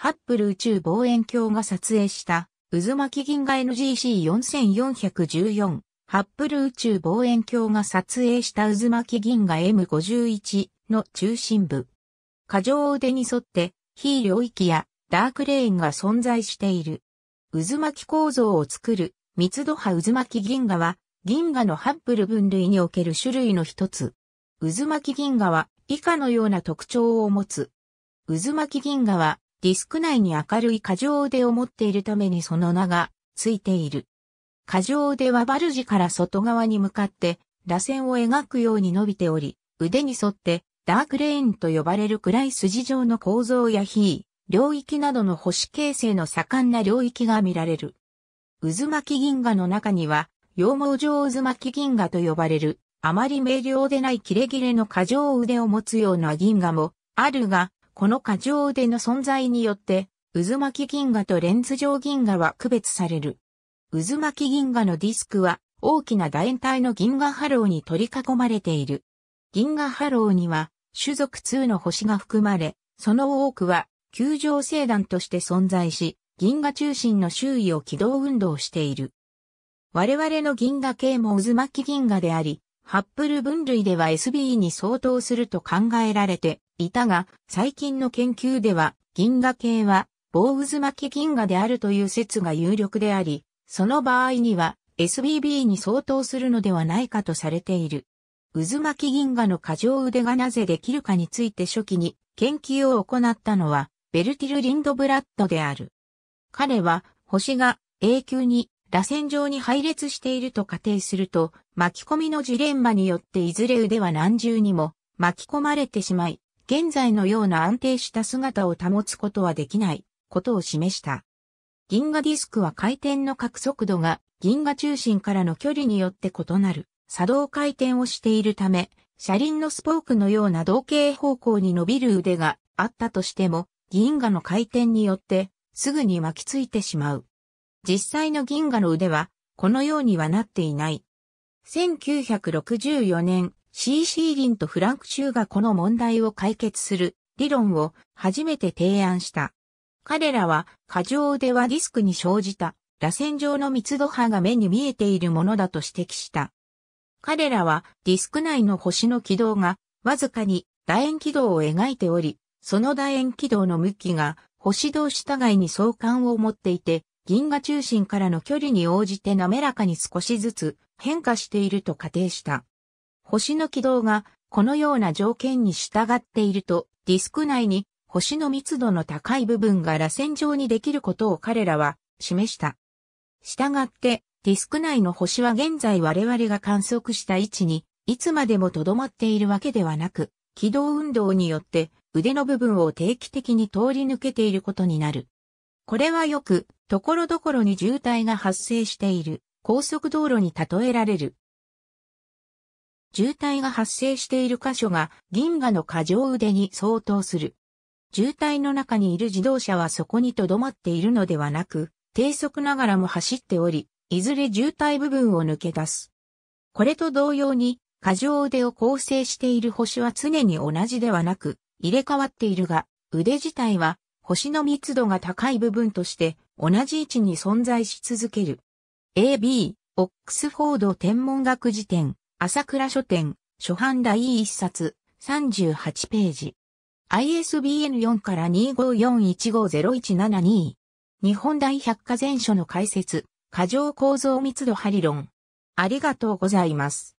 ハッブル宇宙望遠鏡が撮影した渦巻き銀河 NGC4414 ハッブル宇宙望遠鏡が撮影した渦巻き銀河 M51 の中心部。過剰腕に沿って非領域やダークレーンが存在している。渦巻き構造を作る密度波渦巻き銀河は銀河のハッブル分類における種類の一つ。渦巻き銀河は以下のような特徴を持つ。渦巻き銀河はディスク内に明るい過剰腕を持っているためにその名がついている。過剰腕はバルジから外側に向かって螺旋を描くように伸びており、腕に沿ってダークレーンと呼ばれる暗い筋状の構造や非領域などの星形成の盛んな領域が見られる。渦巻き銀河の中には、羊毛状渦巻き銀河と呼ばれる、あまり明瞭でない切れ切れの過剰腕を持つような銀河もあるが、この過剰腕の存在によって、渦巻き銀河とレンズ状銀河は区別される。渦巻き銀河のディスクは大きな大円体の銀河ハローに取り囲まれている。銀河ハローには種族2の星が含まれ、その多くは球状星団として存在し、銀河中心の周囲を軌道運動している。我々の銀河系も渦巻き銀河であり、ハッブル分類では SB に相当すると考えられていたが、最近の研究では、銀河系は棒渦巻き銀河であるという説が有力であり、その場合には SBB に相当するのではないかとされている。渦巻き銀河の過剰腕がなぜできるかについて初期に研究を行ったのはベルティル・リンドブラッドである。彼は星が永久に螺旋状に配列していると仮定すると巻き込みのジレンマによっていずれ腕は何重にも巻き込まれてしまい、現在のような安定した姿を保つことはできないことを示した。銀河ディスクは回転の角速度が銀河中心からの距離によって異なる作動回転をしているため、車輪のスポークのような同型方向に伸びる腕があったとしても、銀河の回転によってすぐに巻きついてしまう。実際の銀河の腕はこのようにはなっていない。1964年、C.C. リンとフランク・チューがこの問題を解決する理論を初めて提案した。彼らは、過剰ではディスクに生じた、螺旋状の密度波が目に見えているものだと指摘した。彼らは、ディスク内の星の軌道が、わずかに楕円軌道を描いており、その楕円軌道の向きが、星同士互いに相関を持っていて、銀河中心からの距離に応じて滑らかに少しずつ変化していると仮定した。星の軌道がこのような条件に従っていると、ディスク内に星の密度の高い部分が螺旋状にできることを彼らは示した。したがって、ディスク内の星は現在我々が観測した位置に、いつまでも留まっているわけではなく、軌道運動によって腕の部分を定期的に通り抜けていることになる。これはよく、ところどころに渋滞が発生している高速道路に例えられる。渋滞が発生している箇所が銀河の過剰腕に相当する。渋滞の中にいる自動車はそこに留まっているのではなく、低速ながらも走っており、いずれ渋滞部分を抜け出す。これと同様に、過剰腕を構成している星は常に同じではなく、入れ替わっているが、腕自体は星の密度が高い部分として同じ位置に存在し続ける。AB、オックスフォード天文学辞典、朝倉書店、初版第1冊、38ページ。ISBN4 から2 5 4 1 5 0 1 7 2日本大百科全書の解説、過剰構造密度リロ論。ありがとうございます。